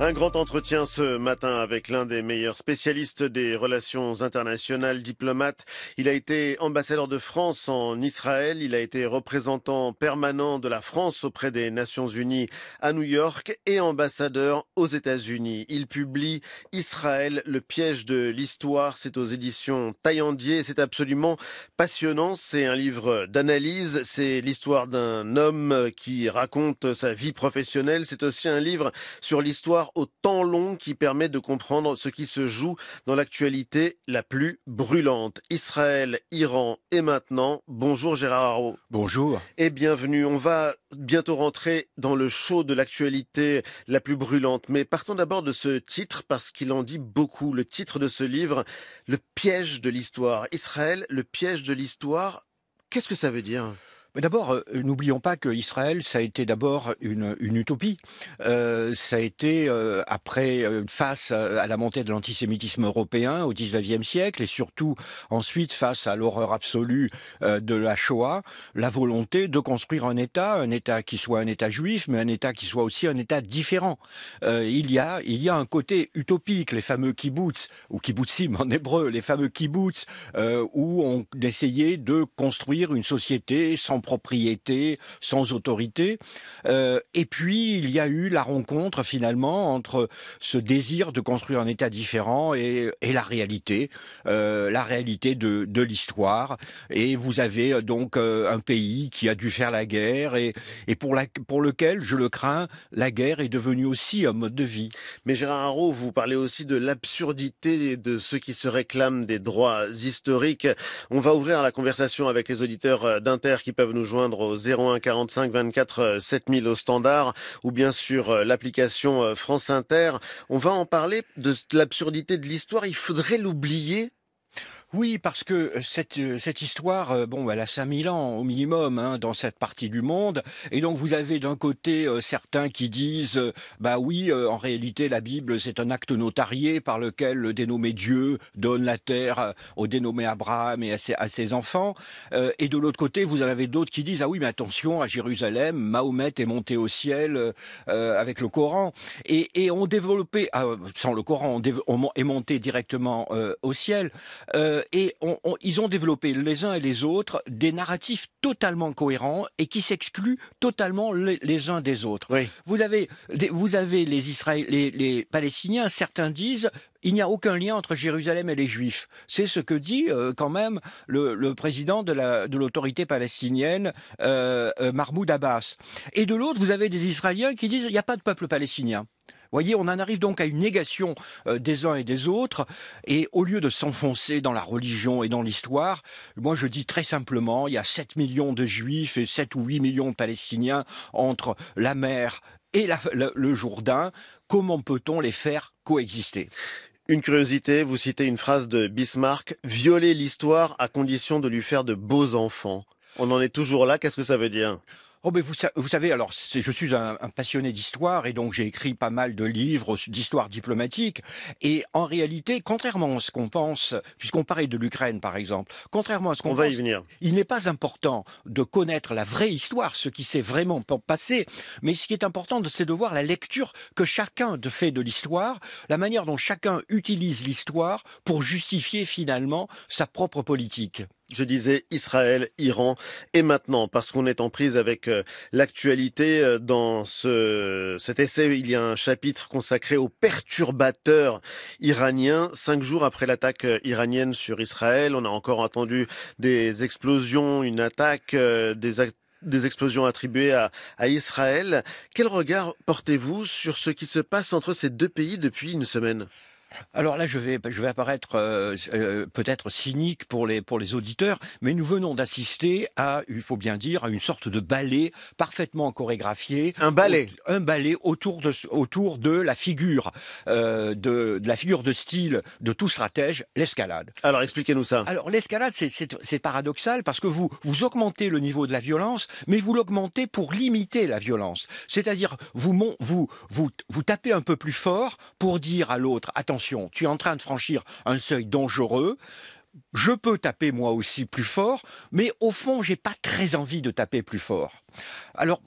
Un grand entretien ce matin avec l'un des meilleurs spécialistes des relations internationales, diplomate. Il a été ambassadeur de France en Israël, il a été représentant permanent de la France auprès des Nations Unies à New York et ambassadeur aux États-Unis. Il publie Israël, le piège de l'histoire, c'est aux éditions Taillandier, c'est absolument passionnant, c'est un livre d'analyse, c'est l'histoire d'un homme qui raconte sa vie professionnelle, c'est aussi un livre sur l'histoire au temps long qui permet de comprendre ce qui se joue dans l'actualité la plus brûlante. Israël, Iran et maintenant. Bonjour Gérard Haro. Bonjour. Et bienvenue. On va bientôt rentrer dans le show de l'actualité la plus brûlante. Mais partons d'abord de ce titre parce qu'il en dit beaucoup. Le titre de ce livre, Le piège de l'histoire. Israël, le piège de l'histoire. Qu'est-ce que ça veut dire d'abord, euh, n'oublions pas que Israël, ça a été d'abord une, une, utopie. Euh, ça a été euh, après euh, face à, la montée de l'antisémitisme européen au XIXe siècle et surtout ensuite face à l'horreur absolue de la Shoah, la volonté de construire un État, un État qui soit un État juif, mais un État qui soit aussi un État différent. il y a il y a un côté utopique, les fameux kibbutz ou kibbutzim en hébreu, les fameux kibbutz où on essayait de construire une société sans propriété, sans autorité. Euh, et puis, il y a eu la rencontre, finalement, entre ce désir de construire un État différent et, la réalité, euh, la réalité de, de l'histoire. Et vous avez euh, donc un pays qui a dû faire la guerre et, et pour, la, pour lequel, je le crains, la guerre est devenue aussi un mode de vie. Mais Gérard Haro, vous parlez aussi de l'absurdité de ceux qui se réclament des droits historiques. On va ouvrir la conversation avec les auditeurs d'Inter qui peuvent nous joindre au 01 45 24 7000 au standard ou bien sur euh, l'application euh, France Inter. On va en parler de l'absurdité de l'histoire. Il faudrait l'oublier oui, parce que euh, cette, euh, cette histoire, euh, bon, elle a 5000 ans au minimum hein, dans cette partie du monde. Et donc vous avez d'un côté certains qui disent, bah oui, en réalité la Bible c'est un acte notarié par lequel le dénommé Dieu donne la terre au dénommé Abraham et à ses, à ses enfants. et de l'autre côté, vous en avez d'autres qui disent, ah oui, mais attention, à Jérusalem, Mahomet est monté au ciel avec le Coran. Et, et on développait, ah, sans le Coran, on, est monté directement au ciel. Euh, et ils ont développé les uns et les autres des narratifs totalement cohérents et qui s'excluent totalement les, uns des autres. Vous avez, les, Palestiniens, certains disent il n'y a aucun lien entre Jérusalem et les Juifs. C'est ce que dit euh, quand même le, président de l'autorité palestinienne, euh, Mahmoud Abbas. Et de l'autre, vous avez des Israéliens qui disent il n'y a pas de peuple palestinien voyez, on en arrive donc à une négation euh, des uns et des autres, et au lieu de s'enfoncer dans la religion et dans l'histoire, moi je dis très simplement, il y a 7 millions de juifs et 7 ou 8 millions de palestiniens entre la mer et le Jourdain, comment peut-on les faire coexister une curiosité, vous citez une phrase de Bismarck, violer l'histoire à condition de lui faire de beaux enfants. On en est toujours là, qu'est-ce que ça veut dire Oh, vous, savez, alors je suis un, passionné d'histoire et donc j'ai écrit pas mal de livres d'histoire diplomatique. Et en réalité, contrairement à ce qu'on pense, puisqu'on parle de l'Ukraine par exemple, contrairement à ce qu'on va y venir, il n'est pas important de connaître la vraie histoire, ce qui s'est vraiment passé. Mais ce qui est important, c'est de voir la lecture que chacun fait de l'histoire, la manière dont chacun utilise l'histoire pour justifier finalement sa propre politique. Je disais Israël, Iran. Et maintenant, parce qu'on est en prise avec euh, l'actualité, euh, dans cet essai, il y a un chapitre consacré aux perturbateurs iraniens. Cinq jours après l'attaque euh, iranienne sur Israël, on a encore entendu des explosions, une attaque, des explosions attribuées à, à, Israël. Quel regard portez-vous sur ce qui se passe entre ces deux pays depuis une semaine alors là, je vais, je vais apparaître euh, euh, peut-être cynique pour les, pour les auditeurs, mais nous venons d'assister à, il faut bien dire, à une sorte de ballet parfaitement chorégraphié. Un ballet Un ballet autour de, autour de la figure, euh, de, la figure de style de tout stratège, l'escalade. Alors expliquez-nous ça. Alors l'escalade, c'est paradoxal parce que vous, vous augmentez le niveau de la violence, mais vous l'augmentez pour limiter la violence. C'est-à-dire, vous, vous, vous, vous tapez un peu plus fort pour dire à l'autre, attention, tu es en train de franchir un seuil dangereux, je peux taper moi aussi plus fort, mais au fond, j'ai pas très envie de taper plus fort. Alors,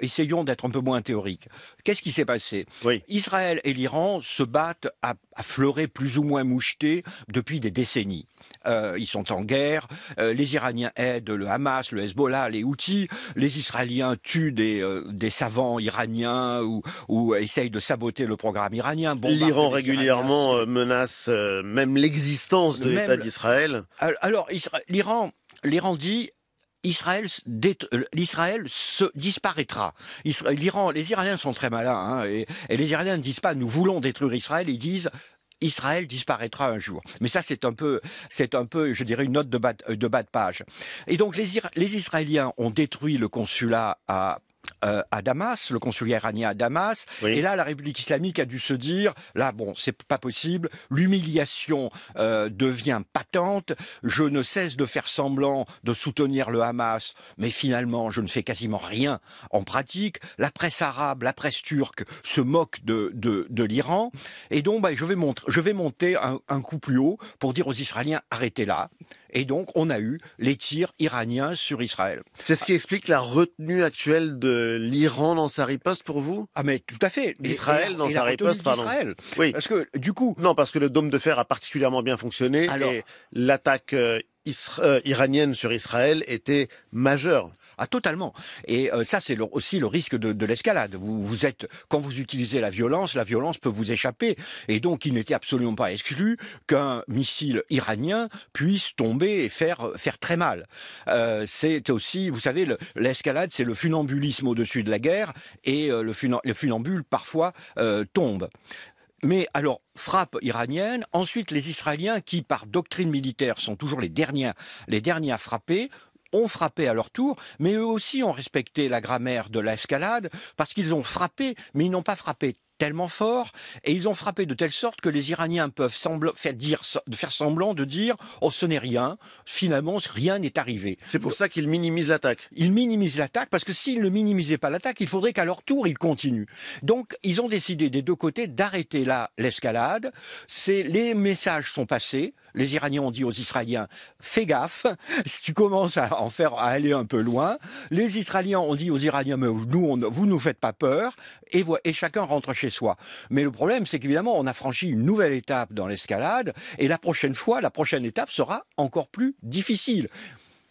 essayons d'être un peu moins théorique. Qu'est-ce qui s'est passé Israël et l'Iran se battent à, fleurer plus ou moins moucheté depuis des décennies. Euh, ils sont en guerre, euh, les Iraniens aident le Hamas, le Hezbollah, les Houthis, les Israéliens tuent des, euh, savants iraniens ou, essayent de saboter le programme iranien. L'Iran régulièrement menace même l'existence de l'État d'Israël. Alors, l'Iran l'Iran dit Israël, euh, l'Israël se disparaîtra. L'Iran, les Iraniens sont très malins, hein, et, les Iraniens ne disent pas nous voulons détruire Israël, ils disent Israël disparaîtra un jour. Mais ça, c'est un peu, c'est un peu, je dirais, une note de bas, de page. Et donc, les, les Israéliens ont détruit le consulat à euh, à Damas, le consulat iranien à Damas. Et là, la République islamique a dû se dire, là, bon, c'est pas possible, l'humiliation euh, devient patente, je ne cesse de faire semblant de soutenir le Hamas, mais finalement, je ne fais quasiment rien en pratique. La presse arabe, la presse turque se moque de, l'Iran. Et donc, bah, je, vais monter, je vais monter un, un coup plus haut pour dire aux Israéliens, arrêtez là, et donc, on a eu les tirs iraniens sur Israël. C'est ce qui explique la retenue actuelle de l'Iran dans sa riposte pour vous Ah, mais tout à fait. Israël dans sa riposte, pardon. Oui. Parce que, du coup. Non, parce que le dôme de fer a particulièrement bien fonctionné. Et l'attaque euh, euh, iranienne sur Israël était majeure. Ah, totalement. Et euh, ça, c'est aussi le risque de, l'escalade. Vous, êtes, quand vous utilisez la violence, la violence peut vous échapper. Et donc, il n'était absolument pas exclu qu'un missile iranien puisse tomber et faire, faire très mal. Euh, c'est aussi, vous savez, l'escalade, c'est le funambulisme au-dessus de la guerre et euh, le, le, funambule parfois tombe. Mais alors, frappe iranienne, ensuite les Israéliens qui, par doctrine militaire, sont toujours les derniers, les derniers à frapper, ont frappé à leur tour, mais eux aussi ont respecté la grammaire de l'escalade, parce qu'ils ont frappé, mais ils n'ont pas frappé tellement fort et ils ont frappé de telle sorte que les Iraniens peuvent faire, dire, faire semblant de dire oh ce n'est rien, finalement rien n'est arrivé. C'est pour ça qu'ils minimisent l'attaque. Ils minimisent l'attaque parce que s'ils ne minimisaient pas l'attaque, il faudrait qu'à leur tour ils continuent. Donc ils ont décidé des deux côtés d'arrêter là l'escalade. les messages sont passés, les Iraniens ont dit aux Israéliens, fais gaffe, si tu commences à en faire aller un peu loin. Les Israéliens ont dit aux Iraniens, mais nous, on, vous nous faites pas peur, et, et chacun rentre chez soi. Mais le problème, c'est qu'évidemment, on a franchi une nouvelle étape dans l'escalade, et la prochaine fois, la prochaine étape sera encore plus difficile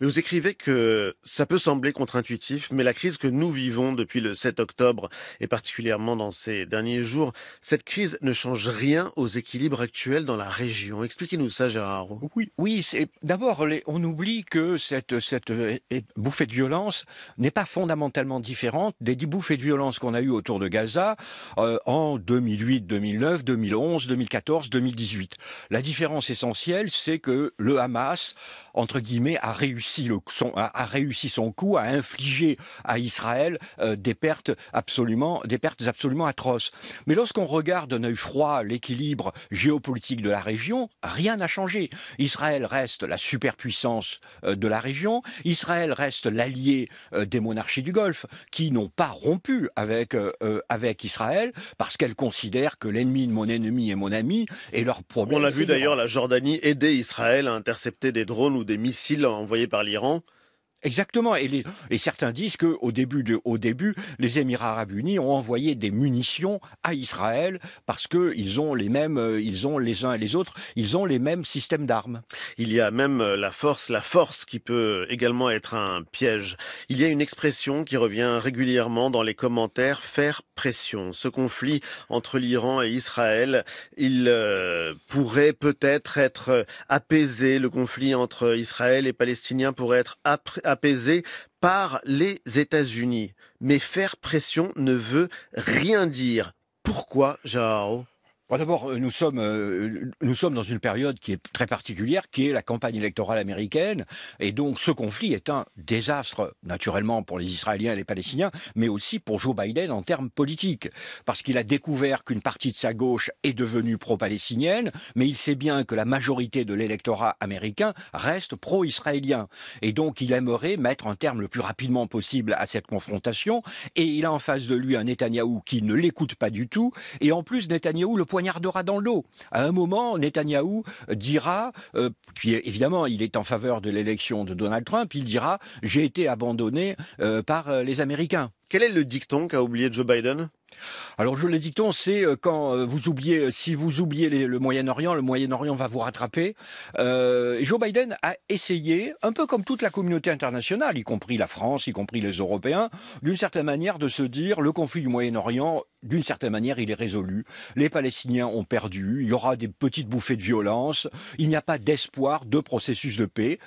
vous écrivez que ça peut sembler contre-intuitif, mais la crise que nous vivons depuis le 7 octobre, et particulièrement dans ces derniers jours, cette crise ne change rien aux équilibres actuels dans la région. Expliquez-nous ça, Gérard. Oui, oui d'abord, on oublie que cette, cette euh, bouffée de violence n'est pas fondamentalement différente des dix bouffées de violence qu'on a eues autour de Gaza euh, en 2008, 2009, 2011, 2014, 2018. La différence essentielle, c'est que le Hamas, entre guillemets, a réussi son, a, réussi son coup à infliger à Israël euh, des pertes absolument, des pertes absolument atroces. Mais lorsqu'on regarde d'un œil froid l'équilibre géopolitique de la région, rien n'a changé. Israël reste la superpuissance euh, de la région. Israël reste l'allié euh, des monarchies du Golfe qui n'ont pas rompu avec avec Israël parce qu'elles considèrent que l'ennemi de mon ennemi est mon ami et leur problème. On a vu d'ailleurs la Jordanie aider Israël à intercepter des drones ou des missiles envoyés par l'Iran Exactement. Et, et certains disent qu'au début, début, les Émirats arabes unis ont envoyé des munitions à Israël parce qu'ils ont les mêmes, euh, ils ont les uns et les autres, ils ont les mêmes systèmes d'armes. Il y a même euh, la force, la force qui peut également être un piège. Il y a une expression qui revient régulièrement dans les commentaires, faire pression. Ce conflit entre l'Iran et Israël, il euh, pourrait peut-être être apaisé. Le conflit entre Israël et Palestiniens pourrait être apaisé apaisé par les États-Unis. Mais faire pression ne veut rien dire. Pourquoi, Jao D'abord, euh, nous sommes euh, nous sommes dans une période qui est très particulière, qui est la campagne électorale américaine, et donc ce conflit est un désastre naturellement pour les Israéliens et les Palestiniens, mais aussi pour Joe Biden en termes politiques, parce qu'il a découvert qu'une partie de sa gauche est devenue pro-palestinienne, mais il sait bien que la majorité de l'électorat américain reste pro-israélien, et donc il aimerait mettre un terme le plus rapidement possible à cette confrontation, et il a en face de lui un Netanyahou qui ne l'écoute pas du tout, et en plus Netanyahou le poignardera dans l'eau. À un moment, Netanyahou dira, puis euh, évidemment, il est en faveur de l'élection de Donald Trump, il dira, j'ai été abandonné euh, par euh, les Américains. Quel est le dicton qu'a oublié Joe Biden alors je le dis, c'est euh, quand euh, vous oubliez, euh, si vous oubliez le Moyen-Orient, le Moyen-Orient va vous rattraper. Joe Biden a essayé, un peu comme toute la communauté internationale, y compris la France, y compris les Européens, d'une certaine manière de se dire le conflit du Moyen-Orient, d'une certaine manière, il est résolu. Les Palestiniens ont perdu, il y aura des petites bouffées de violence, il n'y a pas d'espoir de processus de paix.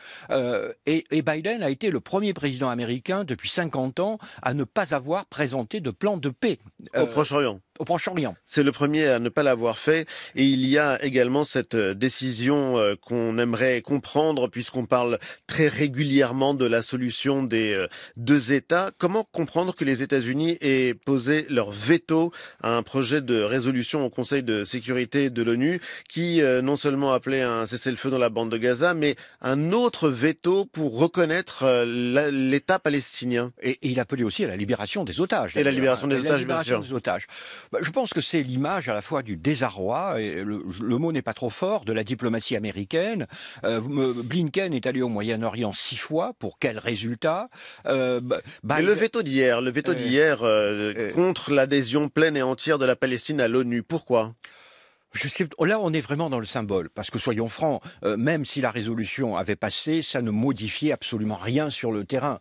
et, et Biden a été le premier président américain depuis 50 ans à ne pas avoir présenté de plan de paix au euh, Proche-Orient au Proche-Orient. C'est le premier à ne pas l'avoir fait. Et il y a également cette euh, décision euh, qu'on aimerait comprendre, puisqu'on parle très régulièrement de la solution des euh, deux États. Comment comprendre que les États-Unis aient posé leur veto à un projet de résolution au Conseil de sécurité de l'ONU, qui non seulement appelait un cessez-le-feu dans la bande de Gaza, mais un autre veto pour reconnaître l'État palestinien. Et, il appelait aussi à la libération des otages. Et la libération hein. des otages, bien sûr. Bah, je pense que c'est l'image à la fois du désarroi, et le, mot n'est pas trop fort, de la diplomatie américaine. Euh, Blinken est allé au Moyen-Orient six fois. Pour quel résultat euh, Le veto d'hier, le veto d'hier euh, euh. contre l'adhésion pleine et entière de la Palestine à l'ONU. Pourquoi je sais, là, on est vraiment dans le symbole, parce que soyons francs, euh, même si la résolution avait passé, ça ne modifiait absolument rien sur le terrain.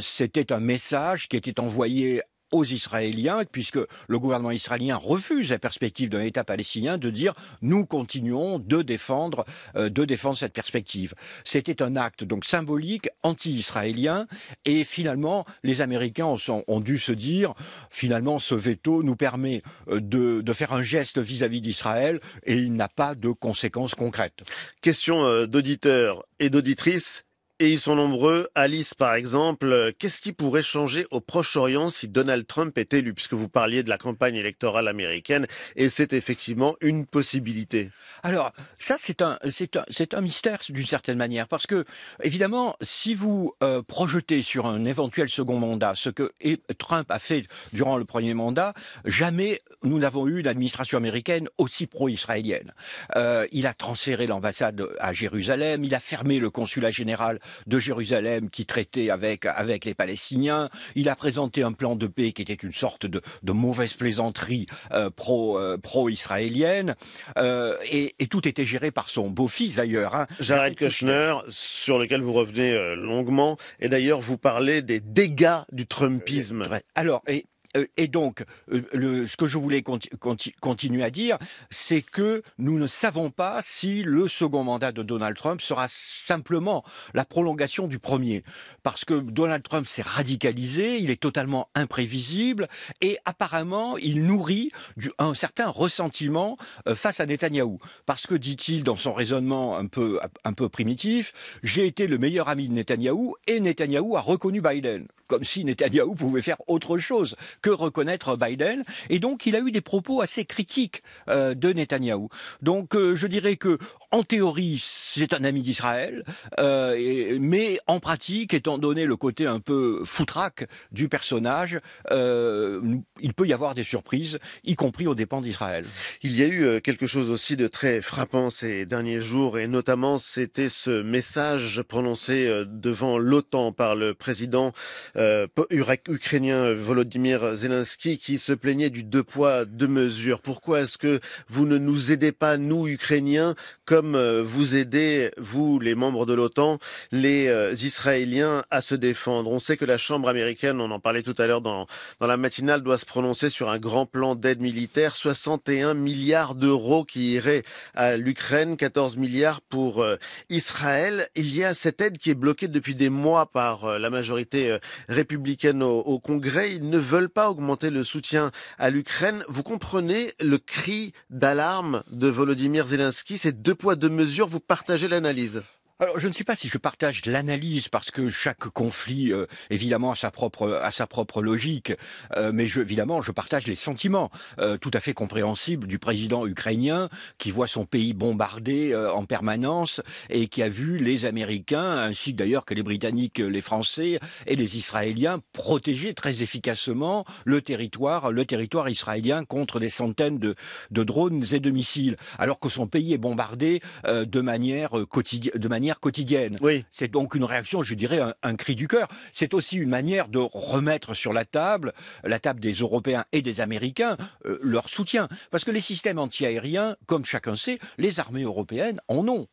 C'était un message qui était envoyé aux Israéliens, puisque le gouvernement israélien refuse la perspective d'un État palestinien, de dire nous continuons de défendre, euh, de défendre cette perspective. C'était un acte donc symbolique anti-israélien, et finalement les Américains ont, dû se dire finalement ce veto nous permet euh, de, de faire un geste vis-à-vis d'Israël et il n'a pas de conséquences concrètes. Question euh, d'auditeurs et d'auditrice. Et ils sont nombreux. Alice, par exemple, euh, qu'est-ce qui pourrait changer au Proche-Orient si Donald Trump est élu Puisque vous parliez de la campagne électorale américaine, et c'est effectivement une possibilité. Alors, ça, c'est un, un, mystère d'une certaine manière, parce que, évidemment, si vous euh, projetez sur un éventuel second mandat ce que Trump a fait durant le premier mandat, jamais nous n'avons eu une administration américaine aussi pro-israélienne. Euh, il a transféré l'ambassade à Jérusalem, il a fermé le consulat général de Jérusalem qui traitait avec, avec les Palestiniens. Il a présenté un plan de paix qui était une sorte de, mauvaise plaisanterie euh, pro, euh, pro-israélienne. Euh, et, tout était géré par son beau-fils d'ailleurs. Hein. Jared Kushner, sur lequel vous revenez longuement. Et d'ailleurs, vous parlez des dégâts du Trumpisme. Alors, et euh, et donc, euh, ce que je voulais continuer à dire, c'est que nous ne savons pas si le second mandat de Donald Trump sera simplement la prolongation du premier. Parce que Donald Trump s'est radicalisé, il est totalement imprévisible, et apparemment, il nourrit un certain ressentiment euh, face à Netanyahou. Parce que, dit-il dans son raisonnement un peu, un peu primitif, j'ai été le meilleur ami de Netanyahou, et Netanyahou a reconnu Biden. Comme si Netanyahou pouvait faire autre chose que reconnaître Biden. Et donc, il a eu des propos assez critiques euh, de Netanyahou. Donc, euh, je dirais que, en théorie, c'est un ami d'Israël, euh, mais en pratique, étant donné le côté un peu foutraque du personnage, il peut y avoir des surprises, y compris aux dépens d'Israël. Il y a eu quelque chose aussi de très frappant ces derniers jours, et notamment c'était ce message prononcé devant l'OTAN par le président ukrainien Volodymyr Zelensky qui se plaignait du deux poids, deux mesures. Pourquoi est-ce que vous ne nous aidez pas, nous, Ukrainiens, comme euh, vous aidez, vous, les membres de l'OTAN, les euh, Israéliens à se défendre On sait que la Chambre américaine, on en parlait tout à l'heure dans, dans la matinale, doit se prononcer sur un grand plan d'aide militaire, 61 milliards d'euros qui iraient à l'Ukraine, 14 milliards pour euh, Israël. Il y a cette aide qui est bloquée depuis des mois par la majorité républicaine au, au Congrès. Ils ne veulent pas augmenter le soutien à l'Ukraine. Vous comprenez le cri d'alarme de Volodymyr Zelensky C'est deux poids, deux mesures. Vous partagez l'analyse alors, je ne sais pas si je partage l'analyse parce que chaque conflit, euh, évidemment, a sa propre, à sa propre logique. Euh, mais je, évidemment, je partage les sentiments euh, tout à fait compréhensibles du président ukrainien qui voit son pays bombardé en permanence et qui a vu les Américains, ainsi d'ailleurs que les Britanniques, les Français et les Israéliens protéger très efficacement le territoire, le territoire israélien contre des centaines de, de drones et de missiles, alors que son pays est bombardé de manière quotidienne, de manière quotidienne. Oui. C'est donc une réaction, je dirais, un, cri du cœur. C'est aussi une manière de remettre sur la table, la table des Européens et des Américains, euh, leur soutien. Parce que les systèmes anti-aériens, comme chacun sait, les armées européennes en ont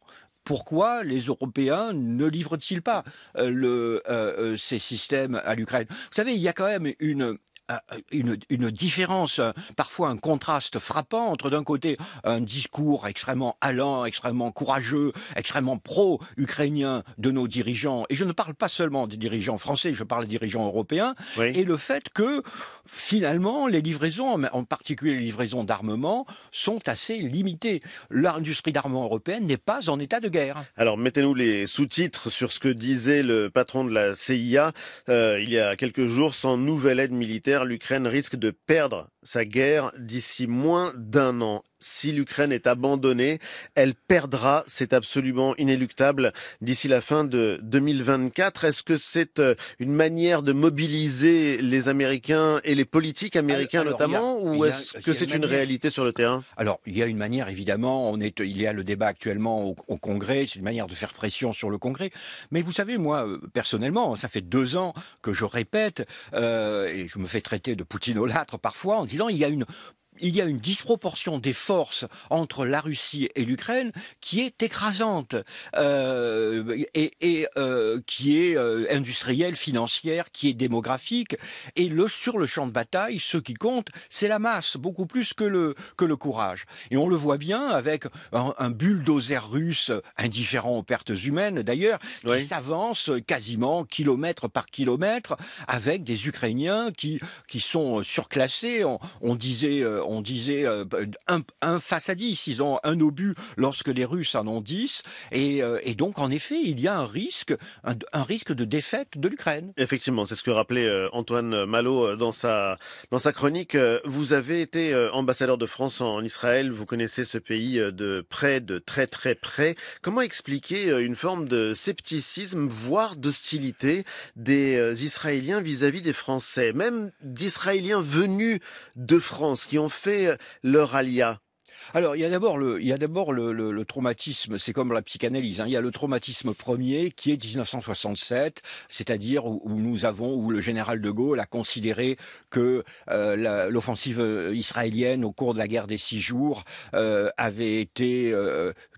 pourquoi les Européens ne livrent-ils pas euh, euh, ces systèmes à l'Ukraine Vous savez, il y a quand même une, euh, une, différence, euh, parfois un contraste frappant entre d'un côté un discours extrêmement allant, extrêmement courageux, extrêmement pro-ukrainien de nos dirigeants, et je ne parle pas seulement des dirigeants français, je parle des dirigeants européens, et le fait que finalement les livraisons, en particulier les livraisons d'armement, sont assez limitées. L'industrie d'armement européenne n'est pas en état de guerre. Alors mettez-nous les sous-titres sur ce que disait le patron de la CIA euh, il y a quelques jours sans nouvelle aide militaire l'Ukraine risque de perdre sa guerre d'ici moins d'un an. Si l'Ukraine est abandonnée, elle perdra, c'est absolument inéluctable, d'ici la fin de 2024. Est-ce que c'est euh, une manière de mobiliser les Américains et les politiques américains notamment, ou est-ce que c'est une, réalité sur le terrain Alors, il y a une manière, évidemment, on est, il y a le débat actuellement au, Congrès, c'est une manière de faire pression sur le Congrès. Mais vous savez, moi, euh, personnellement, ça fait deux ans que je répète, euh, et je me fais traiter de poutinolâtre parfois, en disant il y a une il y a une disproportion des forces entre la Russie et l'Ukraine qui est écrasante euh, et, euh, qui est euh, industrielle, financière, qui est démographique. Et le, sur le champ de bataille, ce qui compte, c'est la masse, beaucoup plus que le, que le courage. Et on le voit bien avec un, bulldozer russe, indifférent aux pertes humaines d'ailleurs, qui s'avance quasiment kilomètre par kilomètre avec des Ukrainiens qui, qui sont surclassés. on disait euh, on disait euh, un, un, face à ils ont un obus lorsque les Russes en ont dix. et, euh, donc en effet, il y a un risque, un, risque de défaite de l'Ukraine. Effectivement, c'est ce que rappelait euh, Antoine Malot dans sa, dans sa chronique. Vous avez été ambassadeur de France en Israël, vous connaissez ce pays de près, de très très près. Comment expliquer une forme de scepticisme, voire d'hostilité des Israéliens vis-à-vis -vis des Français, même d'Israéliens venus de France qui ont fait euh, leur alia alors, il y a d'abord le, il y d'abord le, traumatisme. C'est comme la psychanalyse. Hein. Il y a le traumatisme premier qui est 1967, c'est-à-dire où, nous avons, où le général de Gaulle a considéré que euh, l'offensive euh, israélienne au cours de la guerre des six jours avait été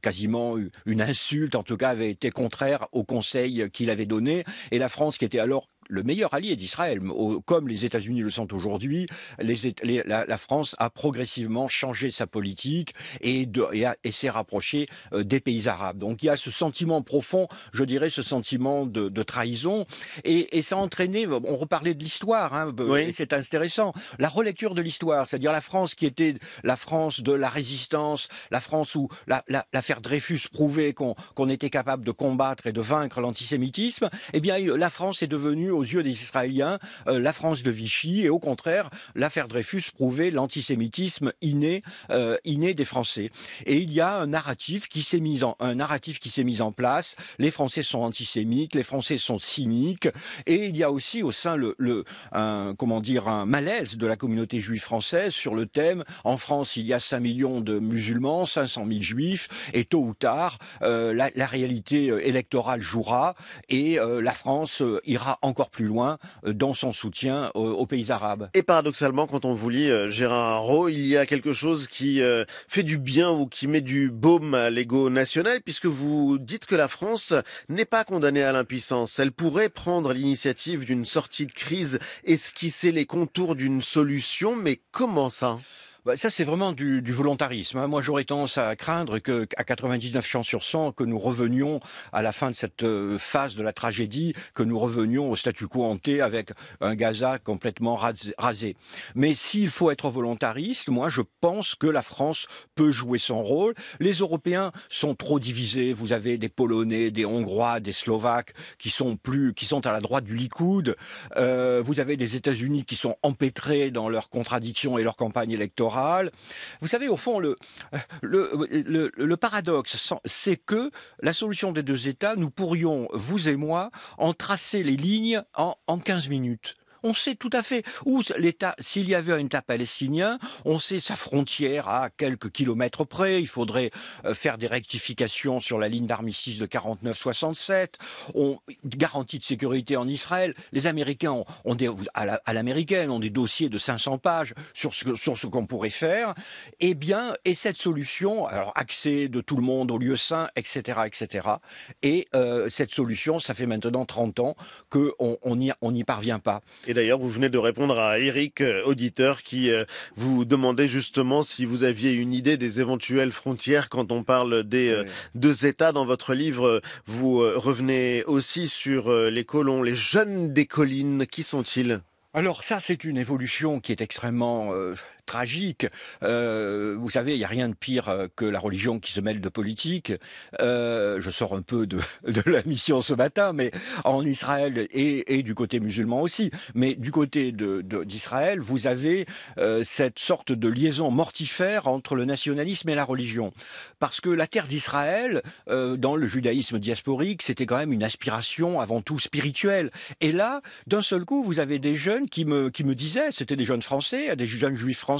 quasiment une insulte, en tout cas avait été contraire au conseil qu'il avait donné. Et la France, qui était alors le meilleur allié d'Israël. Comme les États-Unis le sont aujourd'hui, les, la, France a progressivement changé sa politique et, s'est rapprochée euh, des pays arabes. Donc il y a ce sentiment profond, je dirais, ce sentiment de, trahison. Et, ça a entraîné, on reparlait de l'histoire, hein, c'est intéressant, la relecture de l'histoire, c'est-à-dire la France qui était la France de la résistance, la France où l'affaire Dreyfus prouvait qu'on était capable de combattre et de vaincre l'antisémitisme, eh bien la France est devenue aux yeux des Israéliens euh, la France de Vichy et au contraire l'affaire Dreyfus prouvait l'antisémitisme inné euh, inné des Français. Et il y a un narratif qui s'est mis en un narratif qui s'est mis en place. Les Français sont antisémites, les Français sont cyniques et il y a aussi au sein le, un, comment dire un malaise de la communauté juive française sur le thème en France il y a 5 millions de musulmans, 500 000 juifs et tôt ou tard euh, la, la, réalité électorale jouera et la France ira encore plus loin euh, dans son soutien aux pays arabes. Et paradoxalement, quand on vous lit euh, Gérard Haro, il y a quelque chose qui euh, fait du bien ou qui met du baume à l'ego national, puisque vous dites que la France n'est pas condamnée à l'impuissance. Elle pourrait prendre l'initiative d'une sortie de crise, esquisser les contours d'une solution, mais comment ça bah, ça, c'est vraiment du, volontarisme. Hein. Moi, j'aurais tendance à craindre qu'à 99 chances sur 100, que nous revenions à la fin de cette euh, phase de la tragédie, que nous revenions au statu quo hanté avec un Gaza complètement rasé. Mais s'il faut être volontariste, moi, je pense que la France peut jouer son rôle. Les Européens sont trop divisés. Vous avez des Polonais, des Hongrois, des Slovaques qui sont plus, qui sont à la droite du Likoud. Euh, vous avez des États-Unis qui sont empêtrés dans leurs contradictions et leurs campagnes électorales. Vous savez, au fond, le, paradoxe, c'est que la solution des deux États, nous pourrions, vous et moi, en tracer les lignes en, en 15 minutes on sait tout à fait où l'État, s'il y avait un État palestinien, on sait sa frontière à quelques kilomètres près, il faudrait euh, faire des rectifications sur la ligne d'armistice de 49-67, on, garantie de sécurité en Israël, les Américains ont, à l'américaine ont des dossiers de 500 pages sur ce, qu'on pourrait faire, et eh bien, et cette solution, alors accès de tout le monde au lieu saint, etc., etc., et euh, cette solution, ça fait maintenant 30 ans qu'on n'y on parvient pas d'ailleurs, vous venez de répondre à Eric, euh, auditeur, qui euh, vous demandait justement si vous aviez une idée des éventuelles frontières quand on parle des euh, deux États. Dans votre livre, vous revenez aussi sur les colons, les jeunes des collines. Qui sont-ils alors ça, c'est une évolution qui est extrêmement tragique. Euh, vous savez, il n'y a rien de pire euh, que la religion qui se mêle de politique. Euh, je sors un peu de, la mission ce matin, mais en Israël et, du côté musulman aussi. Mais du côté d'Israël, de, vous avez cette sorte de liaison mortifère entre le nationalisme et la religion. Parce que la terre d'Israël, dans le judaïsme diasporique, c'était quand même une aspiration avant tout spirituelle. Et là, d'un seul coup, vous avez des jeunes qui me, qui me disaient, c'était des jeunes français, des jeunes juifs français,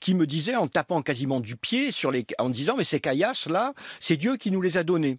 qui me disait en tapant quasiment du pied sur les, en disant mais ces caillasses là, c'est Dieu qui nous les a donnés.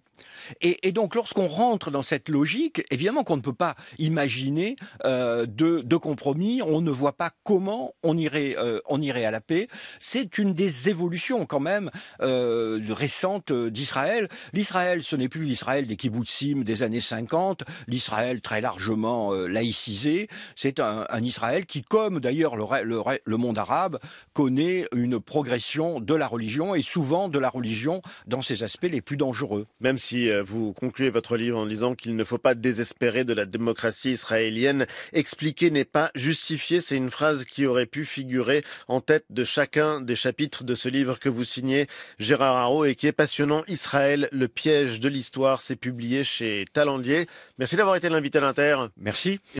Et, donc lorsqu'on rentre dans cette logique, évidemment qu'on ne peut pas imaginer euh, de, compromis. On ne voit pas comment on irait, euh, on irait à la paix. C'est une des évolutions quand même euh, récentes d'Israël. L'Israël, ce n'est plus l'Israël des kibbutzim des années 50. L'Israël très largement euh, laïcisé. C'est un, Israël qui, comme d'ailleurs le, monde arabe, connaît une progression de la religion et souvent de la religion dans ses aspects les plus dangereux. Même si euh, vous concluez votre livre en disant qu'il ne faut pas désespérer de la démocratie israélienne, expliquer n'est pas justifier, c'est une phrase qui aurait pu figurer en tête de chacun des chapitres de ce livre que vous signez, Gérard Haro, et qui est passionnant, Israël, le piège de l'histoire, c'est publié chez Talandier. Merci d'avoir été l'invité à l'Inter. Merci.